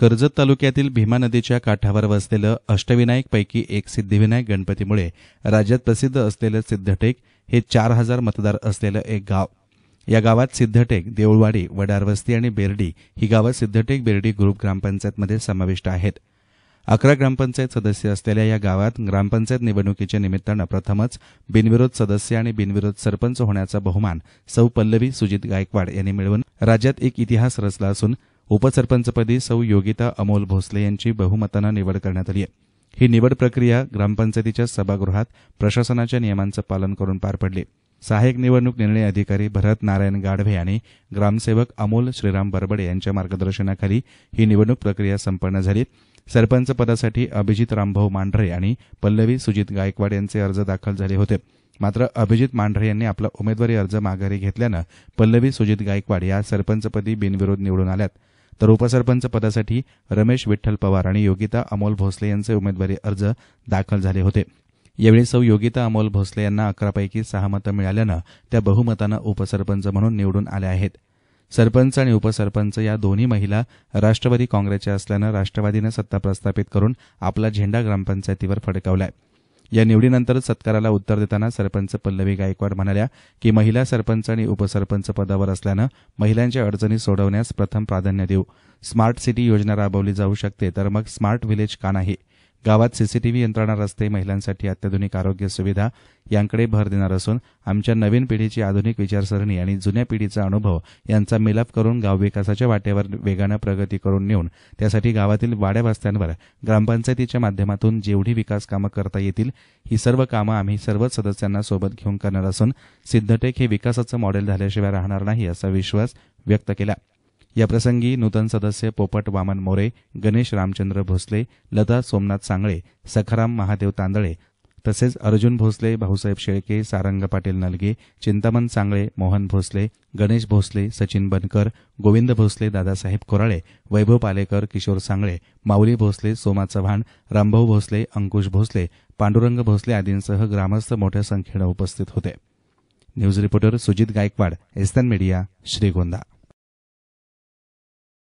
कर्जत तालुक्यातील भीमा नदीच्या काठावर वसलेलं अष्टविनायकपैकी एक सिद्धिविनायक गणपतीमुळे राज्यात प्रसिद्ध असलेलं सिद्धटेक हे चार हजार मतदार असलेलं एक गाव या गावात सिद्धटेक देऊळवाडी वडारवस्ती आणि बेर्डी ही गावं सिद्धटेक बेर्डी ग्रुप ग्रामपंचायतमध्ये समाविष्ट आहेत अकरा ग्रामपंचायत सदस्य असलेल्या या गावात ग्रामपंचायत निवडणुकीच्या निमित्तानं प्रथमच बिनविरोध सदस्य आणि बिनविरोध सरपंच होण्याचा बहुमान सौ पल्लवी सुजित गायकवाड यांनी मिळवून राज्यात एक इतिहास रचला असून उपसरपंचपदी सौ योगिता अमोल भोसले यांची बहुमतानं निवड करण्यात आली आहे ही निवड प्रक्रिया ग्रामपंचायतीच्या सभागृहात प्रशासनाच्या नियमांचं पालन करून पार पडली सहाय्यक निवडणूक निर्णय अधिकारी भरत नारायण गाढवे आणि ग्रामसेवक अमोल श्रीराम बरबडे यांच्या मार्गदर्शनाखाली ही निवडणूक प्रक्रिया संपन्न झाली सरपंच पदासाठी अभिजित रामभाऊ मांढरे आणि पल्लवी सुजित गायकवाड यांचे अर्ज दाखल झाले होते मात्र अभिजित मांढरे यांनी आपला उमेदवारी अर्ज माघारी घेतल्यानं पल्लवी सुजित गायकवाड या सरपंचपदी बिनविरोध निवडून आल्यात तर उपसरपंच पदासाठी रमेश विठ्ठल पवार आणि योगिता अमोल भोसले यांचे उमेदवारी अर्ज दाखल झाले होते यावेळी सौ योगिता अमोल भोसले यांना अकरापैकी सहा मतं मिळाल्यानं त्या बहुमतानं उपसरपंच म्हणून निवडून आल्या आहेत सरपंच आणि उपसरपंच या दोन्ही महिला राष्ट्रवादी काँग्रेसच्या असल्यानं राष्ट्रवादीनं सत्ता प्रस्थापित करून आपला झेंडा ग्रामपंचायतीवर फडकावला आहे या निवडीनंतर सत्काराला उत्तर देताना सरपंच पल्लवी गायकवाड म्हणाल्या की महिला सरपंच आणि उपसरपंच पदावर असल्यानं महिलांच्या अडचणी सोडवण्यास प्रथम प्राधान्य देऊ स्मार्ट सिटी योजना राबवली जाऊ शकते तर मग स्मार्ट व्हिलेज का नाही गावात सीसीटीव्ही यंत्रणा रस्ते महिलांसाठी अत्याधुनिक आरोग्य सुविधा यांकडे भर देणार असून आमच्या नवीन पिढीची आधुनिक विचारसरणी आणि जुन्या पिढीचा अनुभव यांचा मिलाप करून गाव विकासाच्या वाटेवर वेगानं प्रगती करून नेऊन त्यासाठी गावातील वाड्या वस्त्यांवर ग्रामपंचायतीच्या माध्यमातून जेवढी विकास कामं करता येतील ही सर्व कामं आम्ही सर्वच सदस्यांना सोबत घेऊन करणार असून सिद्धटेक हे विकासाचं मॉडेल झाल्याशिवाय राहणार नाही असा विश्वास व्यक्त केला याप्रसंगी नूतन सदस्य पोपट वामन मोरे गणेश रामचंद्र भोसले लता सोमनाथ सांगळे सखाराम महादेव तांदळे तसेच अर्जुन भोसले भाऊसाहेब शेळके सारंग पाटील नलगे चिंतामन सांगळे मोहन भोसले गणेश भोसले सचिन बनकर गोविंद भोसले दादासाहेब कोराळे वैभव पालेकर किशोर सांगळे माऊली भोसले सोमा चव्हाण रामभाऊ भोसले अंकुश भोसले पांडुरंग भोसले आदींसह ग्रामस्थ मोठ्या संख्येनं उपस्थित होते न्यूज रिपोर्टर सुजित गायकवाड एस्तन मीडिया श्रीगोंदा